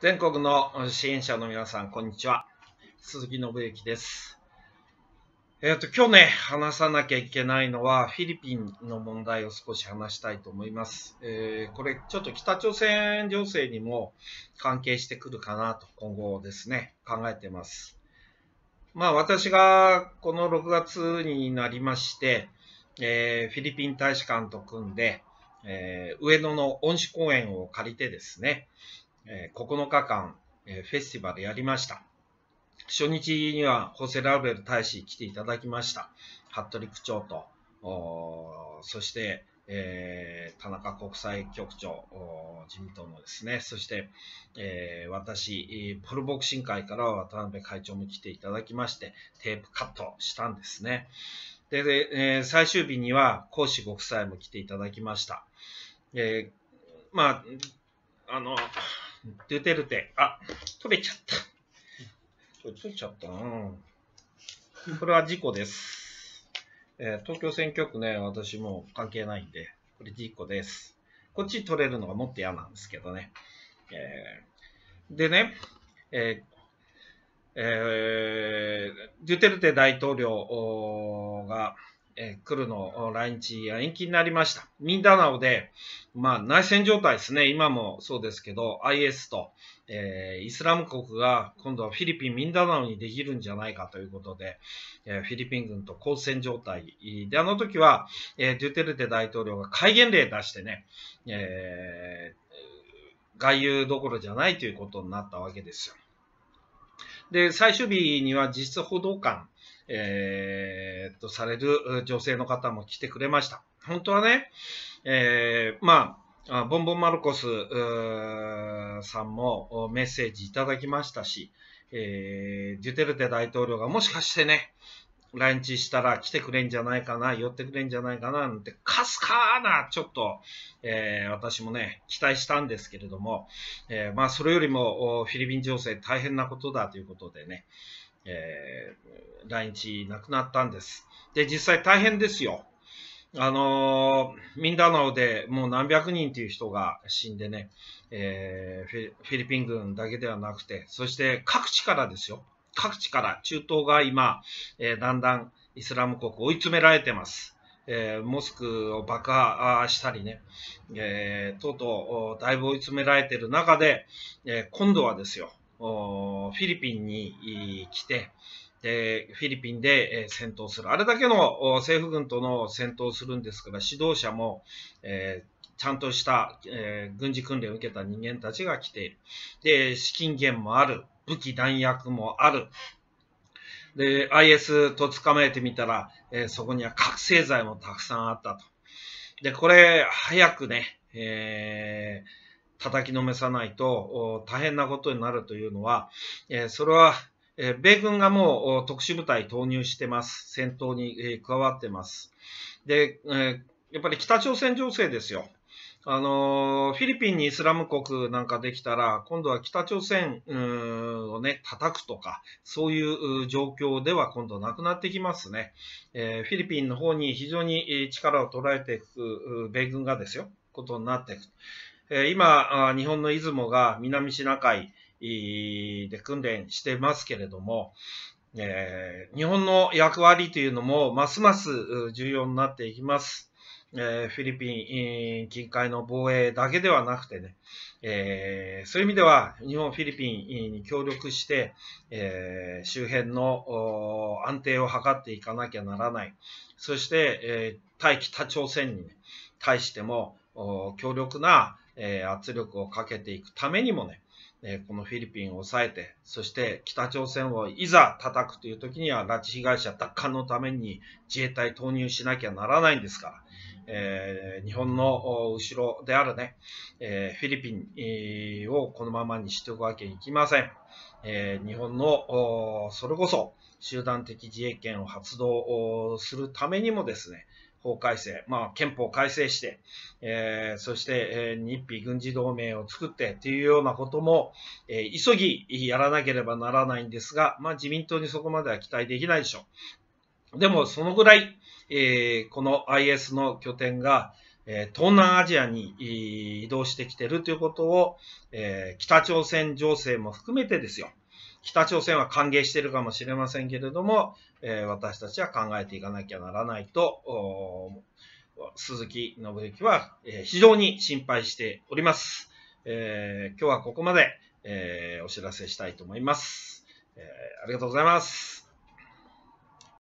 全国の支援者の皆さん、こんにちは。鈴木信之です。えっ、ー、と、今日ね、話さなきゃいけないのは、フィリピンの問題を少し話したいと思います。えー、これ、ちょっと北朝鮮情勢にも関係してくるかなと、今後ですね、考えてます。まあ、私がこの6月になりまして、えー、フィリピン大使館と組んで、えー、上野の恩賜公園を借りてですね、え9日間、えフェスティバルやりました。初日にはホセ・ラウベル大使来ていただきました。服部区長と、そして、えー、田中国際局長、自民党のですね、そして、えー、私、ポルボクシング会からは渡辺会長も来ていただきまして、テープカットしたんですね。で、でえー、最終日には、講師国際も来ていただきました。えまあ、あの、デュテルテ。あ、取れちゃった。取れちゃったな。これは事故です。えー、東京選挙区ね、私もう関係ないんで、これ事故です。こっち取れるのがもっと嫌なんですけどね。えー、でね、えーえー、デュテルテ大統領が、えー、来るの来日延期になりました。ミンダナオで、まあ、内戦状態ですね。今もそうですけど、IS と、えー、イスラム国が今度はフィリピン、ミンダナオにできるんじゃないかということで、えー、フィリピン軍と交戦状態。で、あの時は、えデュテルテ大統領が戒厳令出してね、え外遊どころじゃないということになったわけですよ。で、最終日には実質報道官、えー、と、される女性の方も来てくれました。本当はね、えー、まあ、ボンボンマルコスさんもメッセージいただきましたし、えー、デュテルテ大統領がもしかしてね、来日したら来てくれんじゃないかな、寄ってくれんじゃないかな、なんて、かすかな、ちょっと、えー、私もね、期待したんですけれども、えー、まあ、それよりも、フィリピン情勢大変なことだということでね、えー、来日なくなったんです。で、実際大変ですよ。あのー、ミンダナオでもう何百人という人が死んでね、えー、フィリピン軍だけではなくて、そして各地からですよ。各地から中東が今、えー、だんだんイスラム国追い詰められてます。えー、モスクを爆破したりね、えー、とうとうだいぶ追い詰められてる中で、えー、今度はですよ、フィリピンに来て、で、フィリピンで、え戦闘する。あれだけの政府軍との戦闘をするんですから、指導者も、えちゃんとした、え軍事訓練を受けた人間たちが来ている。で、資金源もある。武器弾薬もある。で、IS と捕まえてみたら、えー、そこには覚醒剤もたくさんあったと。で、これ、早くね、えー、叩きのめさないと大変なことになるというのは、えー、それは、えー、米軍がもう特殊部隊投入してます。戦闘に、えー、加わってます。で、えー、やっぱり北朝鮮情勢ですよ。あのフィリピンにイスラム国なんかできたら、今度は北朝鮮をね、叩くとか、そういう状況では今度なくなってきますね。えー、フィリピンの方に非常に力を捉えていく、米軍がですよ、ことになっていく。えー、今、日本の出雲が南シナ海で訓練してますけれども、えー、日本の役割というのもますます重要になっていきます。えー、フィリピン近海の防衛だけではなくてね、えー、そういう意味では日本、フィリピンに協力して、えー、周辺の安定を図っていかなきゃならない。そして、え対北朝鮮に、対しても強力な、え圧力をかけていくためにもね、えこのフィリピンを抑えて、そして北朝鮮をいざ叩くという時には拉致被害者奪還のために自衛隊投入しなきゃならないんですから。えー、日本の後ろであるね、えー、フィリピンをこのままにしておくわけにいきません。えー、日本のそれこそ集団的自衛権を発動するためにもですね、法改正、まあ、憲法改正して、えー、そして、えー、日比軍事同盟を作ってというようなことも、えー、急ぎやらなければならないんですが、まあ、自民党にそこまでは期待できないでしょう。でも、そのぐらい、えー、この IS の拠点が、えー、東南アジアに移動してきてるということを、えー、北朝鮮情勢も含めてですよ。北朝鮮は歓迎してるかもしれませんけれども、えー、私たちは考えていかなきゃならないと、鈴木信之は、えー、非常に心配しております。えー、今日はここまで、えー、お知らせしたいと思います、えありがとうございます。